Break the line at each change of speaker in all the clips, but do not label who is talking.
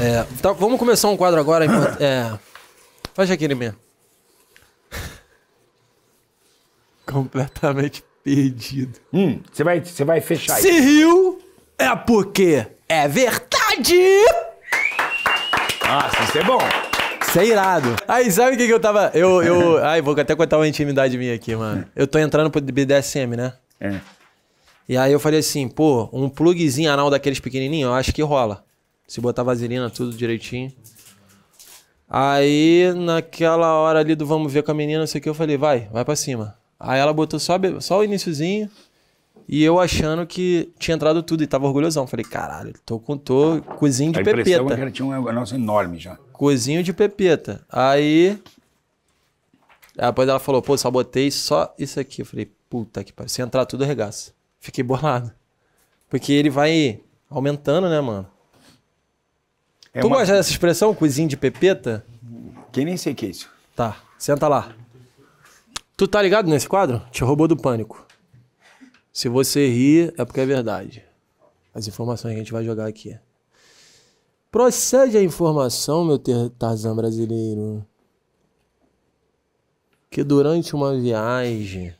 É, tá, vamos começar um quadro agora. Enquanto, é, faz aquele mesmo.
Completamente perdido. Hum, você vai, você vai fechar Se isso. riu, é porque é verdade! Nossa, isso é bom. Isso é irado. Aí, sabe o que, que eu tava.
Eu, eu. Ai, vou até contar uma intimidade minha aqui, mano. Eu tô entrando pro BDSM, né? É. E aí eu falei assim, pô, um plugzinho anal daqueles pequenininhos, eu acho que rola. Se botar vaselina, tudo direitinho. Aí, naquela hora ali do vamos ver com a menina, não sei o que, eu falei, vai, vai pra cima. Aí ela botou só, só o iníciozinho e eu achando que tinha entrado tudo e tava orgulhosão. Falei, caralho, tô com tô cozinho de a pepeta. É que ela
tinha um negócio enorme já. Cozinho de
pepeta. Aí. Depois ela falou, pô, só botei só isso aqui. Eu falei, puta que pariu. Se entrar tudo, arregaça. Fiquei bolado. Porque ele vai aumentando, né, mano? É tu uma... gosta dessa expressão, coisinha de pepeta? Quem nem sei o que é isso. Tá, senta lá. Tu tá ligado nesse quadro? Te roubou do pânico. Se você rir, é porque é verdade. As informações que a gente vai jogar aqui. Procede a informação, meu Tarzan brasileiro,
que durante uma viagem.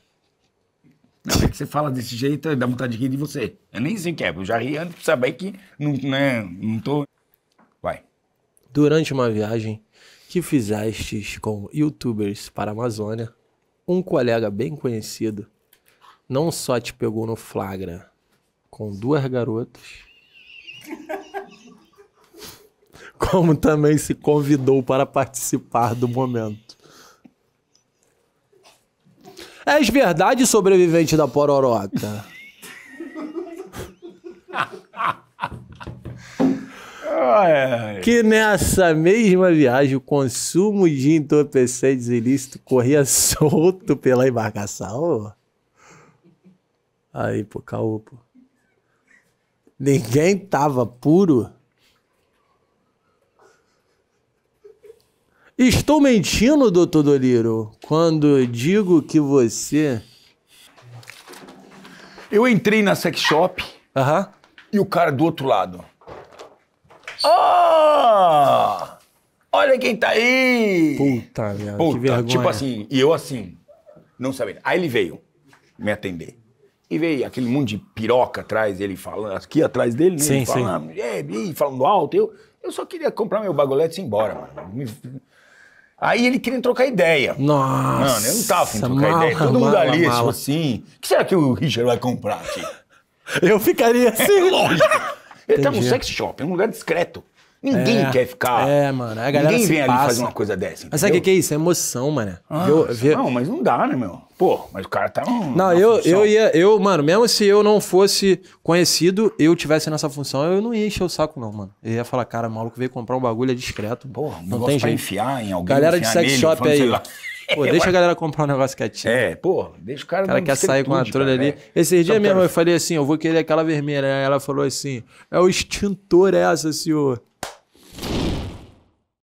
Não, é que você fala desse jeito, dá vontade de rir de você. Eu nem sei o que é, eu já ri antes de saber que não, né, não tô
durante uma viagem que fizestes com youtubers para a Amazônia, um colega bem conhecido não só te pegou no flagra com duas garotas, como também se convidou para participar do momento. És verdade, sobrevivente da Pororoca?
Ai. Que
nessa mesma viagem o consumo de entorpecentes ilícitos corria solto pela embarcação. Aí, pô, caô, pô. Ninguém tava puro. Estou mentindo, doutor Doliro, quando digo que você.
Eu entrei na sex shop. Aham. Uh -huh. E o cara do outro lado. Oh! Olha quem tá aí! Puta merda, Puta, que vergonha. Tipo assim, e eu assim, não sabia. Aí ele veio me atender. E veio aquele mundo de piroca atrás, ele falando, aqui atrás dele, né? Sim, ele falando, sim. É, e falando alto. Eu, eu só queria comprar meu bagulete e ir embora, mano. Aí ele queria trocar ideia. Nossa! Mano, eu não tava afim de trocar mala, ideia. Todo mala, mundo ali, mala. assim, o que será que o Richard vai comprar aqui? Eu ficaria assim. É, lógico. Ele Entendi. tá num sex shop, num lugar discreto.
Ninguém é, quer ficar. É, mano. A galera Ninguém vem passa. ali fazer uma coisa dessa. Entendeu? Mas sabe o que, é isso? É emoção,
mano. Ah, eu, eu... Não, mas não dá, né, meu? Pô, mas o cara tá. Um, não, eu, eu
ia. Eu, mano, mesmo se eu não fosse conhecido, eu tivesse nessa função, eu não ia encher o saco, não, mano. Eu ia falar, cara, o maluco veio comprar um bagulho, é discreto. Porra, não tem jeito. enfiar em alguém. Galera de sex nele, shop aí. Pô, deixa a galera comprar um negócio quietinho. É, pô,
deixa o cara. O cara quer sair com a trolha
ali. Né? Esses dias então, mesmo eu falei assim: eu vou querer aquela vermelha. Ela falou assim: é o extintor essa, senhor.